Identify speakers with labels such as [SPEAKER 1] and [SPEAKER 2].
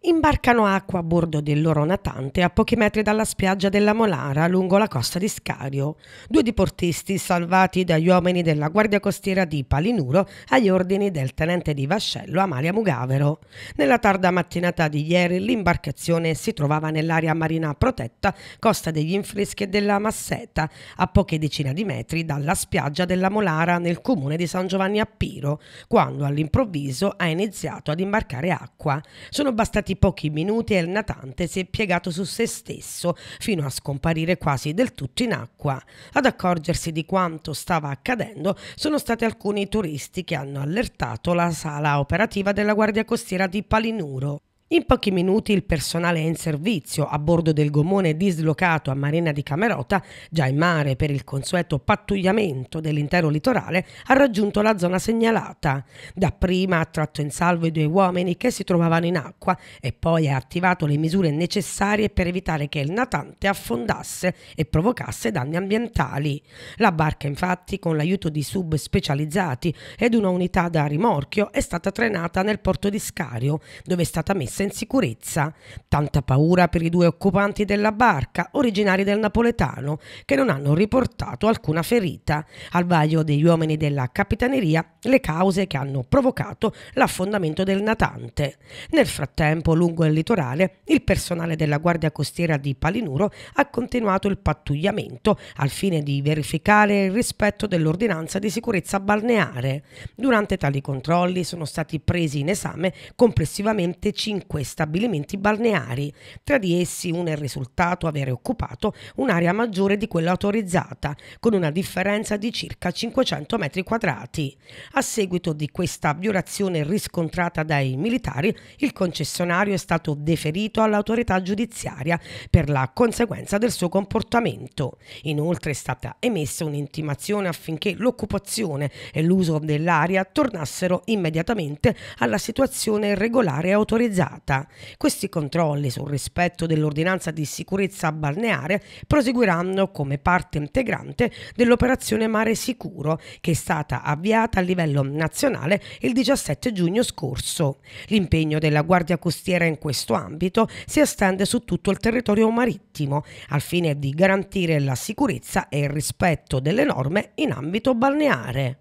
[SPEAKER 1] imbarcano acqua a bordo del loro natante a pochi metri dalla spiaggia della Molara lungo la costa di Scario. Due diportisti salvati dagli uomini della Guardia Costiera di Palinuro agli ordini del tenente di vascello Amalia Mugavero. Nella tarda mattinata di ieri l'imbarcazione si trovava nell'area marina protetta Costa degli Infreschi e della Masseta, a poche decine di metri dalla spiaggia della Molara nel comune di San Giovanni a Piro, quando all'improvviso ha iniziato ad imbarcare acqua. Sono bastati passati pochi minuti e il natante si è piegato su se stesso fino a scomparire quasi del tutto in acqua. Ad accorgersi di quanto stava accadendo sono stati alcuni turisti che hanno allertato la sala operativa della Guardia Costiera di Palinuro. In pochi minuti il personale è in servizio a bordo del gommone dislocato a Marina di Camerota, già in mare per il consueto pattugliamento dell'intero litorale, ha raggiunto la zona segnalata. Dapprima ha tratto in salvo i due uomini che si trovavano in acqua e poi ha attivato le misure necessarie per evitare che il natante affondasse e provocasse danni ambientali. La barca infatti, con l'aiuto di sub specializzati ed una unità da rimorchio, è stata trenata nel porto di Scario, dove è stata messa in sicurezza. Tanta paura per i due occupanti della barca, originari del napoletano, che non hanno riportato alcuna ferita. Al vaglio degli uomini della capitaneria le cause che hanno provocato l'affondamento del natante. Nel frattempo, lungo il litorale, il personale della Guardia Costiera di Palinuro ha continuato il pattugliamento al fine di verificare il rispetto dell'ordinanza di sicurezza balneare. Durante tali controlli sono stati presi in esame complessivamente 5 5 stabilimenti balneari, tra di essi uno è il risultato avere occupato un'area maggiore di quella autorizzata, con una differenza di circa 500 metri quadrati. A seguito di questa violazione riscontrata dai militari, il concessionario è stato deferito all'autorità giudiziaria per la conseguenza del suo comportamento. Inoltre è stata emessa un'intimazione affinché l'occupazione e l'uso dell'area tornassero immediatamente alla situazione regolare autorizzata limitata. Questi controlli sul rispetto dell'ordinanza di sicurezza balneare proseguiranno come parte integrante dell'operazione Mare Sicuro che è stata avviata a livello nazionale il 17 giugno scorso. L'impegno della Guardia Costiera in questo ambito si estende su tutto il territorio marittimo al fine di garantire la sicurezza e il rispetto delle norme in ambito balneare.